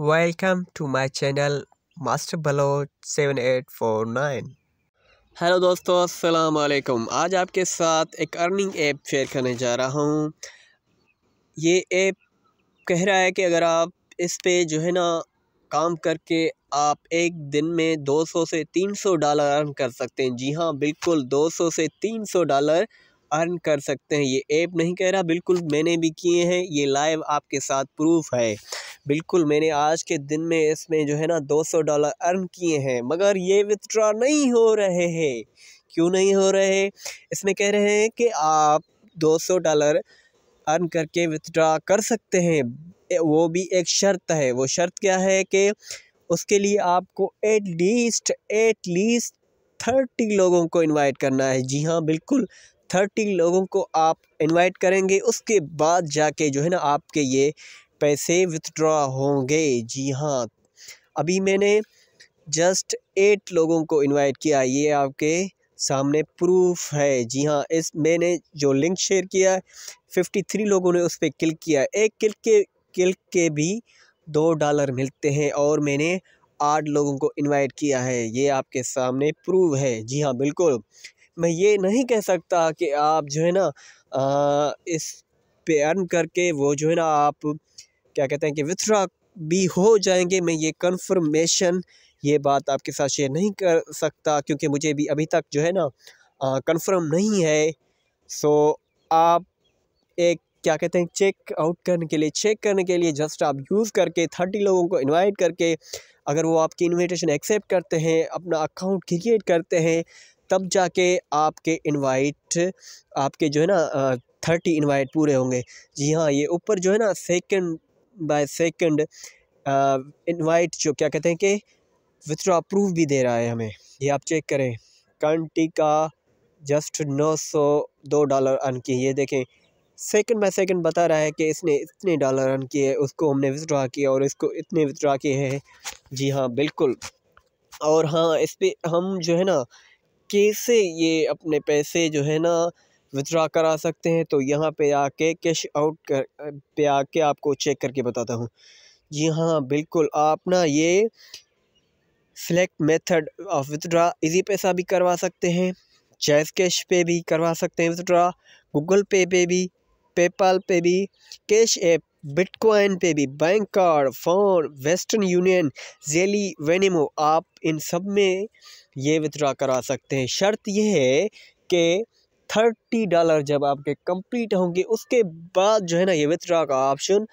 welcome to my channel master Baloch seven eight four nine hello दोस्तों अस्सलाम वालेकुम आज आपके साथ एक अर्निंग ऐप शेयर करने जा रहा हूँ ये ऐप कह रहा है कि अगर आप इस पे जो है ना काम करके आप एक दिन में 200 से 300 डॉलर अर्न कर सकते हैं जी हाँ बिल्कुल 200 से 300 डॉलर अर्न कर सकते हैं ये ऐप नहीं कह रहा बिल्कुल मैंने भी किए हैं ये लाइव आपके साथ प्रूफ है बिल्कुल मैंने आज के दिन में इसमें जो है ना 200 डॉलर अर्न किए हैं मगर ये विथड्रॉ नहीं हो रहे हैं क्यों नहीं हो रहे इसमें कह रहे हैं कि आप 200 डॉलर अर्न करके विथड्रॉ कर सकते हैं वो भी एक शर्त है वो शर्त क्या है कि उसके लिए आपको at least at least thirty लोगों को इनवाइट करना है जी हाँ बिल्कुल थर्टी लोगों को आप इनवाइट करेंगे उसके बाद जाके जो है ना आपके ये पैसे विथड्रॉ होंगे जी हाँ अभी मैंने जस्ट एट लोगों को इनवाइट किया ये आपके सामने प्रूफ है जी हाँ इस मैंने जो लिंक शेयर किया है फिफ्टी थ्री लोगों ने उस पर क्लिक किया एक क्लिक के क्लिक के भी दो डॉलर मिलते हैं और मैंने आठ लोगों को इनवाइट किया है ये आपके सामने प्रूव है जी हाँ बिल्कुल मैं ये नहीं कह सकता कि आप जो है ना आ, इस पे अर्न करके वो जो है ना आप क्या कहते हैं कि विथड्रा भी हो जाएंगे मैं ये कन्फर्मेशन ये बात आपके साथ शेयर नहीं कर सकता क्योंकि मुझे भी अभी तक जो है ना कन्फर्म नहीं है सो आप एक क्या कहते हैं चेक आउट करने के लिए चेक करने के लिए जस्ट आप यूज़ करके थर्टी लोगों को इनवाइट करके अगर वो आपकी इनविटेशन एक्सेप्ट करते हैं अपना अकाउंट क्रिएट करते हैं तब जाके आपके इनवाइट आपके जो है ना थर्टी इनवाइट पूरे होंगे जी हाँ ये ऊपर जो है ना सेकंड बाय सेकंड इनवाइट जो क्या कहते हैं कि विथड्रॉ प्रूफ भी दे रहा है हमें ये आप चेक करें कंटी का जस्ट नौ सौ दो डॉलर अन किए ये देखें सेकंड बाय सेकंड बता रहा है कि इसने इतने डॉलर अन किए उसको हमने विथड्रॉ किया और इसको इतने विथड्रॉ किए हैं जी हाँ बिल्कुल और हाँ इस पर हम जो है ना कैसे ये अपने पैसे जो है ना विथड्रा करा सकते हैं तो यहाँ पे आके कैश आउट कर पे आके आपको चेक करके बताता हूँ जी हाँ बिल्कुल आप ना ये select method of withdraw easy पैसा भी करवा सकते हैं जैस कैश पे भी करवा सकते हैं विदड्रा गूगल पे पे भी पेपाल पे भी कैश ऐप बिटकॉइन पे भी bank card phone western union जेली वेनेमो आप इन सब में ये विथड्रा करा सकते हैं शर्त यह है कि थर्टी डॉलर जब आपके कंप्लीट होंगे उसके बाद जो है ना ये विथड्रा का ऑप्शन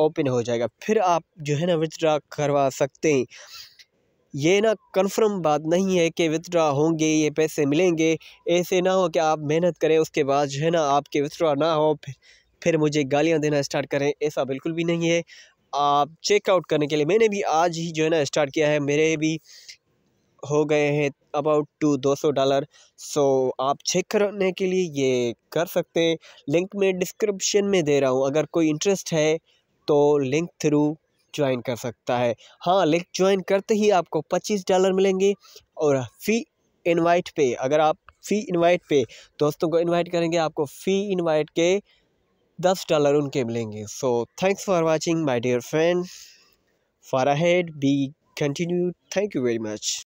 ओपन हो जाएगा फिर आप जो है ना विथड्रा करवा सकते हैं ये ना कंफर्म बात नहीं है कि विथड्रा होंगे ये पैसे मिलेंगे ऐसे ना हो कि आप मेहनत करें उसके बाद जो है ना आपके विथड्रा ना हो फिर फिर मुझे गालियाँ देना स्टार्ट करें ऐसा बिल्कुल भी नहीं है आप चेकआउट करने के लिए मैंने भी आज ही जो है ना स्टार्ट किया है मेरे भी हो गए हैं अबाउट टू दो सौ डॉलर सो आप चेक करने के लिए ये कर सकते हैं लिंक मैं डिस्क्रिप्शन में दे रहा हूँ अगर कोई इंटरेस्ट है तो लिंक थ्रू ज्वाइन कर सकता है हाँ लिंक ज्वाइन करते ही आपको पच्चीस डॉलर मिलेंगे और फ़ी इनवाइट पे अगर आप फ़ी इनवाइट पे दोस्तों को इनवाइट करेंगे आपको फ़ी इनवाइट के दस डॉलर उनके मिलेंगे so thanks for watching my dear friend for ahead be continue thank you very much